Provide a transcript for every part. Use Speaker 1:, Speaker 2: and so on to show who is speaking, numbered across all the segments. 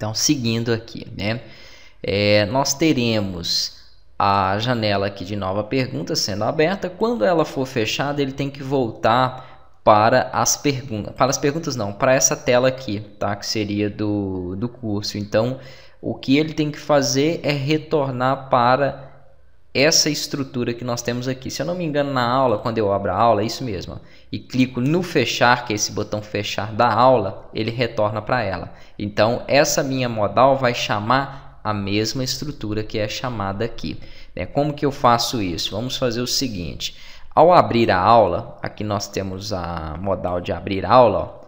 Speaker 1: Então, seguindo aqui, né? É, nós teremos a janela aqui de nova pergunta sendo aberta. Quando ela for fechada, ele tem que voltar para as perguntas. Para as perguntas não, para essa tela aqui, tá? Que seria do, do curso. Então, o que ele tem que fazer é retornar para essa estrutura que nós temos aqui. Se eu não me engano, na aula, quando eu abro a aula, é isso mesmo. e clico no fechar, que é esse botão fechar da aula, ele retorna para ela. Então, essa minha modal vai chamar a mesma estrutura que é chamada aqui. Né? Como que eu faço isso? Vamos fazer o seguinte. Ao abrir a aula, aqui nós temos a modal de abrir aula, ó,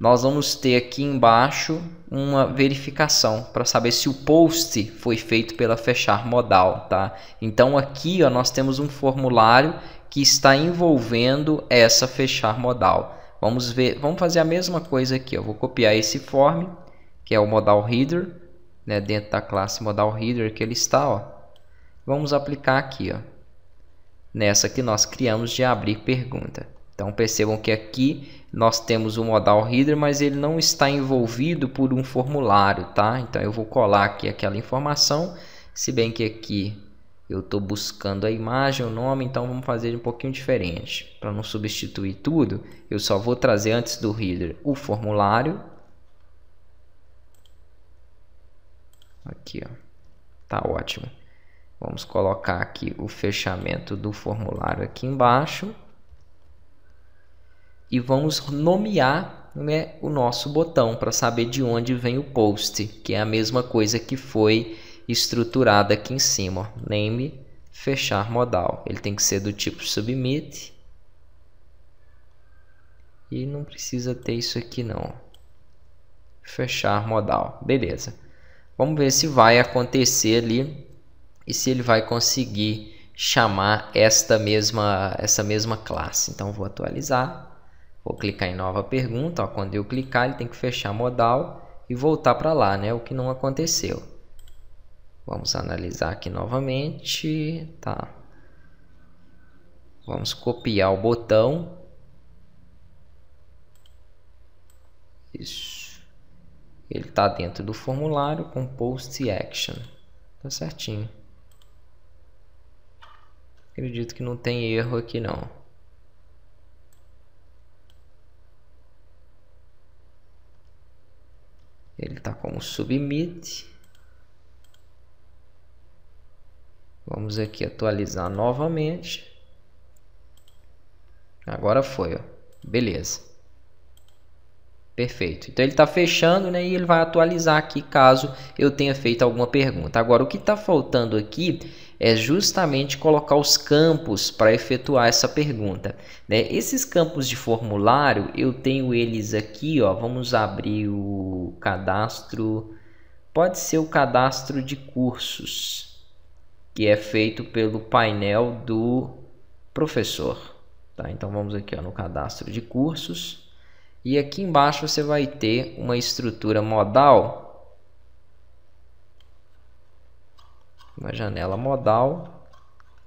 Speaker 1: nós vamos ter aqui embaixo uma verificação para saber se o post foi feito pela fechar modal, tá? Então aqui ó, nós temos um formulário que está envolvendo essa fechar modal. Vamos ver, vamos fazer a mesma coisa aqui. Eu vou copiar esse form, que é o modal header, né, dentro da classe modal header que ele está, ó. Vamos aplicar aqui, ó. Nessa que nós criamos de abrir pergunta. Então percebam que aqui nós temos o modal reader, mas ele não está envolvido por um formulário, tá? Então eu vou colar aqui aquela informação, se bem que aqui eu estou buscando a imagem, o nome, então vamos fazer um pouquinho diferente. Para não substituir tudo, eu só vou trazer antes do reader o formulário. Aqui, ó. Tá ótimo. Vamos colocar aqui o fechamento do formulário aqui embaixo e vamos nomear né, o nosso botão para saber de onde vem o post, que é a mesma coisa que foi estruturada aqui em cima. Ó. Name, fechar modal. Ele tem que ser do tipo submit. E não precisa ter isso aqui não. Fechar modal. Beleza. Vamos ver se vai acontecer ali e se ele vai conseguir chamar esta mesma, essa mesma classe. Então vou atualizar. Vou clicar em nova pergunta. Ó, quando eu clicar, ele tem que fechar modal e voltar para lá, né? O que não aconteceu. Vamos analisar aqui novamente. Tá. Vamos copiar o botão. Isso. Ele está dentro do formulário com post action. Tá certinho. Acredito que não tem erro aqui não. como submit. Vamos aqui atualizar novamente. Agora foi, ó. beleza. Perfeito. Então ele está fechando né, e ele vai atualizar aqui caso eu tenha feito alguma pergunta. Agora o que está faltando aqui é justamente colocar os campos para efetuar essa pergunta. Né? Esses campos de formulário, eu tenho eles aqui, ó, vamos abrir o cadastro, pode ser o cadastro de cursos, que é feito pelo painel do professor. Tá? Então vamos aqui ó, no cadastro de cursos, e aqui embaixo você vai ter uma estrutura modal, uma janela modal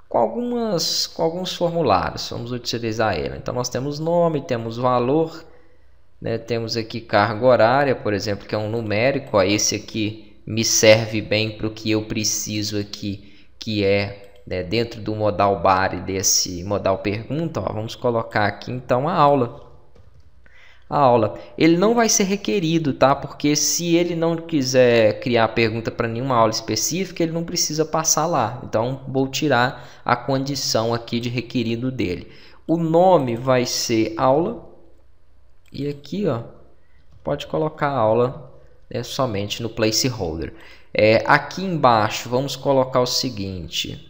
Speaker 1: com, algumas, com alguns formulários, vamos utilizar ela. Então nós temos nome, temos valor, né? temos aqui carga horária, por exemplo, que é um numérico, a esse aqui me serve bem para o que eu preciso aqui, que é né, dentro do modal bar e desse modal pergunta, ó, vamos colocar aqui então a aula a aula. Ele não vai ser requerido, tá? Porque se ele não quiser criar pergunta para nenhuma aula específica, ele não precisa passar lá. Então, vou tirar a condição aqui de requerido dele. O nome vai ser aula. E aqui, ó, pode colocar a aula né, somente no placeholder. É, aqui embaixo, vamos colocar o seguinte.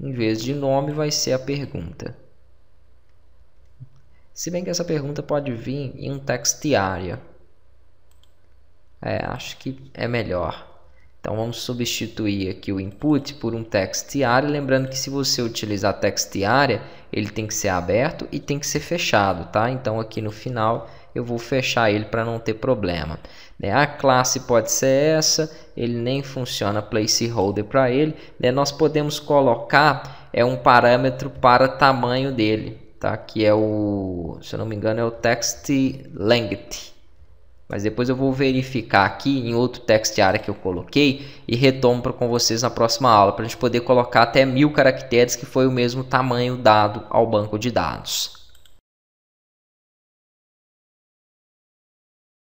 Speaker 1: Em vez de nome, vai ser a pergunta. Se bem que essa pergunta pode vir em um textiário. É, acho que é melhor. Então vamos substituir aqui o input por um textiário. Lembrando que se você utilizar textiária, ele tem que ser aberto e tem que ser fechado, tá? Então aqui no final eu vou fechar ele para não ter problema. Né? A classe pode ser essa, ele nem funciona placeholder para ele. Né? Nós podemos colocar é um parâmetro para tamanho dele tá? Que é o, se eu não me engano, é o text length. Mas depois eu vou verificar aqui em outro text área que eu coloquei e retomo para com vocês na próxima aula para a gente poder colocar até mil caracteres que foi o mesmo tamanho dado ao banco de dados.